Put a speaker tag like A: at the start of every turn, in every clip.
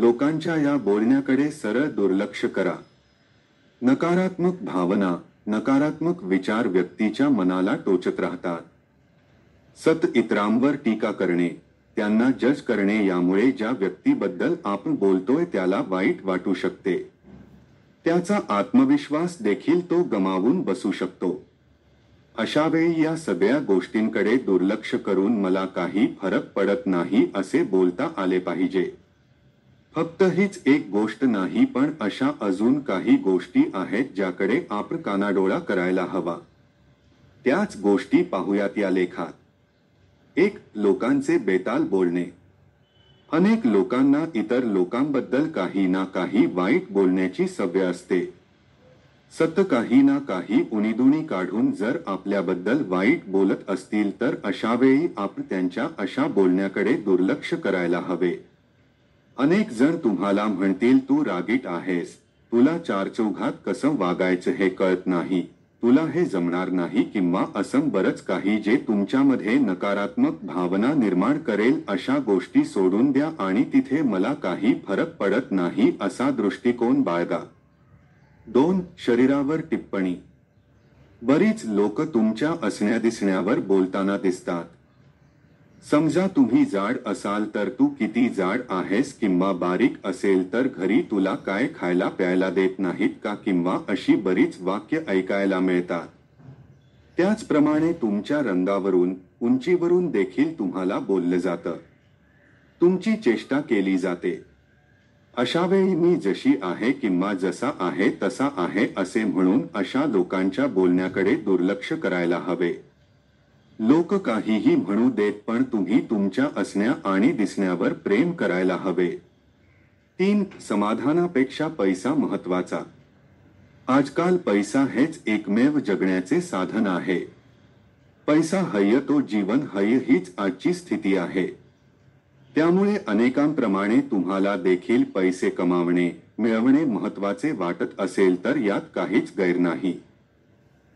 A: लोकांच्या या बोलण्याकडे सरळ दुर्लक्ष करा नकारात्मक भावना नकारात्मक विचार व्यक्तीच्या मनाला टोचत राहतात सत इतरांवर टीका करणे त्यांना जज करणे यामुळे ज्या व्यक्तीबद्दल आपण बोलतोय त्याला वाईट वाटू शकते त्याचा आत्मविश्वास देखील तो गमावून बसू शकतो अशा वेळी या सगळ्या गोष्टींकडे दुर्लक्ष करून मला काही फरक पडत नाही असे बोलता आले पाहिजे फक्त हीच एक गोष्ट नाही पण अशा अजून काही गोष्टी आहेत ज्याकडे आपण कानाडोळा करायला हवा त्याच गोष्टी पाहूयात या लेखात एक लोकांचे बेताल बोलणे अनेक लोकांना इतर लोकांबद्दल काही ना काही वाईट बोलण्याची सवय असते सत काही ना काही उणीदुणी काढून जर आपल्याबद्दल वाईट बोलत असतील तर अशावेळी आपण त्यांच्या अशा बोलण्याकडे दुर्लक्ष करायला हवे अनेक जण तुम्हाला म्हणतील तू रागीट आहेस तुला चार चौघात कसं वागायचं हे कळत नाही तुला हे जमणार नाही किंवा असं बरंच काही जे तुमच्यामध्ये नकारात्मक भावना निर्माण करेल अशा गोष्टी सोडून द्या आणि तिथे मला काही फरक पडत नाही असा दृष्टिकोन बाळगा दोन शरीरावर टिप्पणी बरीच लोक तुमच्या असण्या दिसण्यावर बोलताना दिसतात समजा तुम्ही जाड असाल तर तू किती जाड आहेस किंवा बारीक असेल तर घरी तुला काय खायला प्यायला देत नाहीत का किंवा अशी बरीच वाक्य ऐकायला मिळतात त्याचप्रमाणे तुमच्या रंगावरून उंचीवरून देखील तुम्हाला बोललं जातं तुमची चेष्टा केली जाते अशावेळी मी जशी आहे किंवा जसा आहे तसा आहे असे म्हणून अशा लोकांच्या बोलण्याकडे दुर्लक्ष करायला हवे लोक काहीही म्हणू देत पण तुम्ही तुमच्या असण्या आणि दिसण्यावर प्रेम करायला हवे तीन समाधानापेक्षा पैसा महत्वाचा आजकाल पैसा हेच एकमेव जगण्याचे साधन आहे पैसा हय्य तो जीवन हय्य हीच आजची स्थिती आहे त्यामुळे अनेकांप्रमाणे तुम्हाला देखील पैसे कमावणे मिळवणे महत्वाचे वाटत असेल तर यात काहीच गैर नाही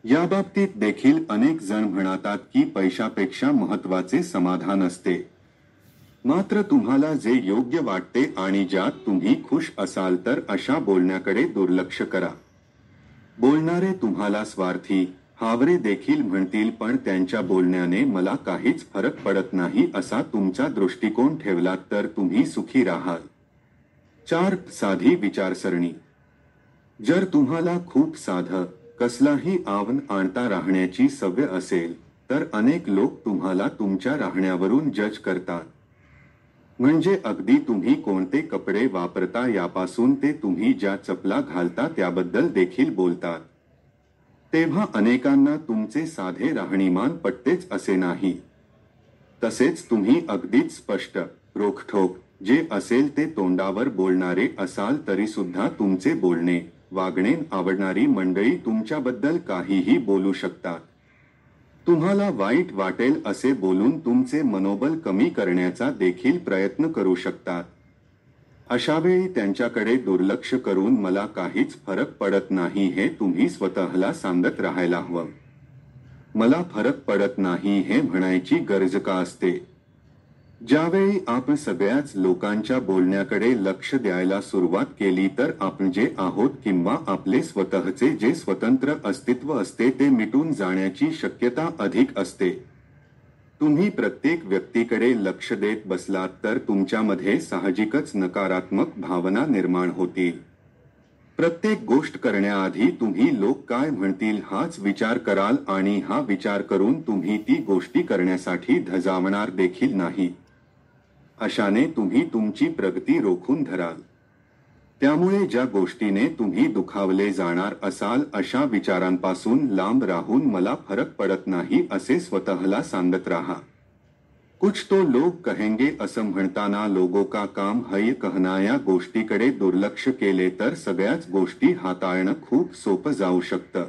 A: या बाबतीत देखील अनेक जण म्हणतात की पैशापेक्षा महत्वाचे समाधान असते मात्र तुम्हाला जे योग्य वाटते आणि ज्यात तुम्ही खुश असाल तर अशा बोलण्याकडे दुर्लक्ष करा बोलणारे तुम्हाला स्वार्थी हावरे देखील म्हणतील पण त्यांच्या बोलण्याने मला काहीच फरक पडत नाही असा तुमचा दृष्टिकोन ठेवलात तर तुम्ही सुखी राहाल चार साधी विचारसरणी जर तुम्हाला खूप साधं कसलाही आवन आणता राहण्याची सवय असेल तर अनेक लोक तुम्हाला तुमच्या राहण्यावरून जज करतात म्हणजे अगदी तुम्ही कोणते कपडे वापरता यापासून ते तुम्ही ज्या चपला घालता त्याबद्दल देखील बोलतात तेव्हा अनेकांना तुमचे साधे राहणीमान पटतेच असे नाही तसेच तुम्ही अगदीच स्पष्ट रोखठोक जे असेल ते तोंडावर बोलणारे असाल तरी सुद्धा तुमचे बोलणे वागणे आवडणारी मंडळी तुमच्याबद्दल काहीही बोलू शकतात तुम्हाला वाईट वाटेल असे बोलून तुमचे मनोबल कमी करण्याचा देखील प्रयत्न करू शकतात अशा वेळी त्यांच्याकडे दुर्लक्ष करून मला काहीच फरक पडत नाही हे तुम्ही स्वतःला सांगत राहायला हवं मला फरक पडत नाही हे म्हणायची गरज का असते ज्यावेळी आपण सगळ्याच लोकांच्या बोलण्याकडे लक्ष द्यायला सुरुवात केली तर आपण जे आहोत किंवा आपले स्वतःचे जे स्वतंत्र अस्तित्व असते ते मिटून जाण्याची शक्यता अधिक असते तुम्ही प्रत्येक व्यक्तीकडे लक्ष देत बसलात तर तुमच्यामध्ये साहजिकच नकारात्मक भावना निर्माण होतील प्रत्येक गोष्ट करण्याआधी तुम्ही लोक काय म्हणतील हाच विचार कराल आणि हा विचार करून तुम्ही ती गोष्टी करण्यासाठी धजावणार देखील नाही अशाने तुम्ही तुमची प्रगती रोखून धराल त्यामुळे ज्या गोष्टीने तुम्ही दुखावले जाणार असाल अशा विचारांपासून लांब राहून मला फरक पडत नाही असे स्वतःला सांगत राहा कुछ तो लोग कहेंगे असं म्हणताना लोगो का काम हय कहना या गोष्टीकडे दुर्लक्ष केले तर सगळ्याच गोष्टी हाताळणं खूप सोपं जाऊ शकतं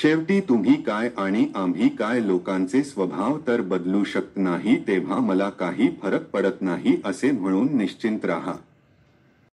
A: शेवटी तुम्ही काय आणि आम्ही काय लोकांचे स्वभाव तर बदलू शकत नाही तेव्हा मला काही फरक पडत नाही असे म्हणून निश्चिंत राहा